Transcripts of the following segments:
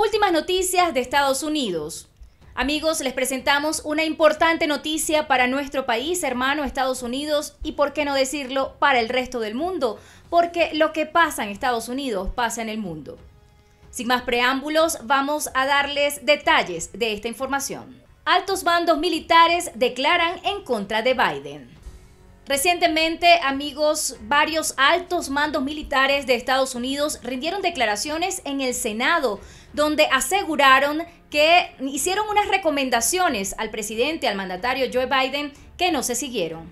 Últimas noticias de Estados Unidos. Amigos, les presentamos una importante noticia para nuestro país, hermano Estados Unidos, y por qué no decirlo, para el resto del mundo, porque lo que pasa en Estados Unidos pasa en el mundo. Sin más preámbulos, vamos a darles detalles de esta información. Altos bandos militares declaran en contra de Biden. Recientemente, amigos, varios altos mandos militares de Estados Unidos rindieron declaraciones en el Senado donde aseguraron que hicieron unas recomendaciones al presidente, al mandatario Joe Biden, que no se siguieron.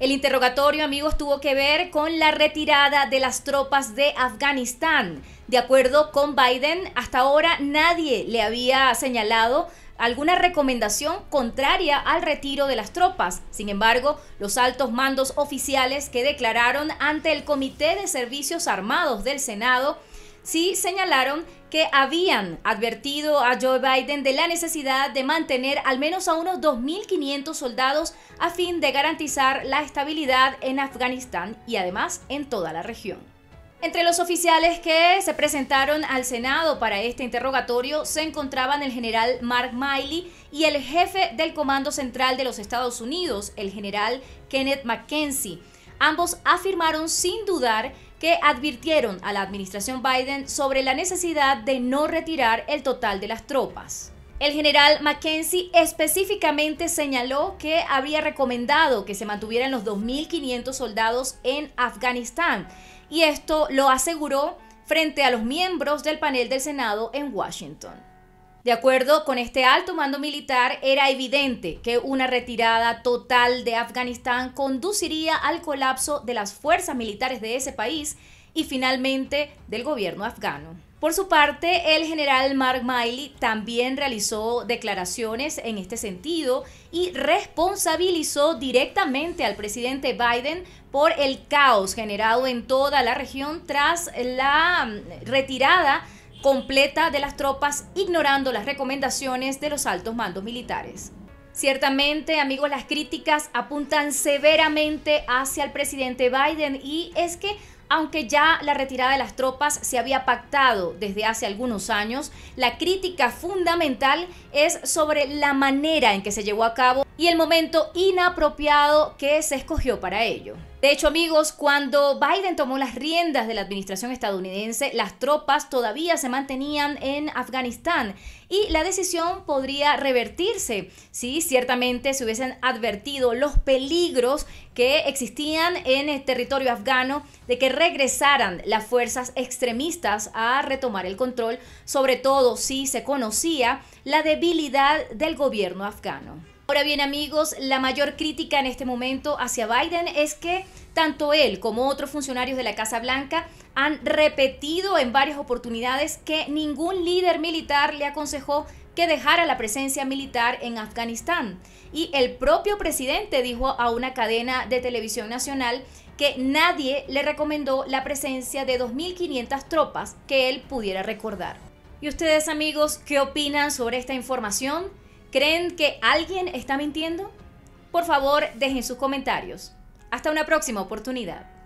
El interrogatorio, amigos, tuvo que ver con la retirada de las tropas de Afganistán. De acuerdo con Biden, hasta ahora nadie le había señalado alguna recomendación contraria al retiro de las tropas. Sin embargo, los altos mandos oficiales que declararon ante el Comité de Servicios Armados del Senado sí señalaron que habían advertido a Joe Biden de la necesidad de mantener al menos a unos 2.500 soldados a fin de garantizar la estabilidad en Afganistán y además en toda la región. Entre los oficiales que se presentaron al Senado para este interrogatorio se encontraban el general Mark Miley y el jefe del Comando Central de los Estados Unidos, el general Kenneth McKenzie. Ambos afirmaron sin dudar que advirtieron a la administración Biden sobre la necesidad de no retirar el total de las tropas. El general McKenzie específicamente señaló que había recomendado que se mantuvieran los 2.500 soldados en Afganistán y esto lo aseguró frente a los miembros del panel del Senado en Washington. De acuerdo con este alto mando militar, era evidente que una retirada total de Afganistán conduciría al colapso de las fuerzas militares de ese país y finalmente del gobierno afgano. Por su parte, el general Mark Miley también realizó declaraciones en este sentido y responsabilizó directamente al presidente Biden por el caos generado en toda la región tras la mm, retirada completa de las tropas, ignorando las recomendaciones de los altos mandos militares. Ciertamente, amigos, las críticas apuntan severamente hacia el presidente Biden y es que aunque ya la retirada de las tropas se había pactado desde hace algunos años, la crítica fundamental es sobre la manera en que se llevó a cabo y el momento inapropiado que se escogió para ello. De hecho, amigos, cuando Biden tomó las riendas de la administración estadounidense, las tropas todavía se mantenían en Afganistán y la decisión podría revertirse si ciertamente se hubiesen advertido los peligros que existían en el territorio afgano de que regresaran las fuerzas extremistas a retomar el control, sobre todo si se conocía la debilidad del gobierno afgano. Ahora bien amigos, la mayor crítica en este momento hacia Biden es que tanto él como otros funcionarios de la Casa Blanca han repetido en varias oportunidades que ningún líder militar le aconsejó que dejara la presencia militar en Afganistán. Y el propio presidente dijo a una cadena de televisión nacional que nadie le recomendó la presencia de 2.500 tropas que él pudiera recordar. ¿Y ustedes amigos qué opinan sobre esta información? ¿Creen que alguien está mintiendo? Por favor, dejen sus comentarios. Hasta una próxima oportunidad.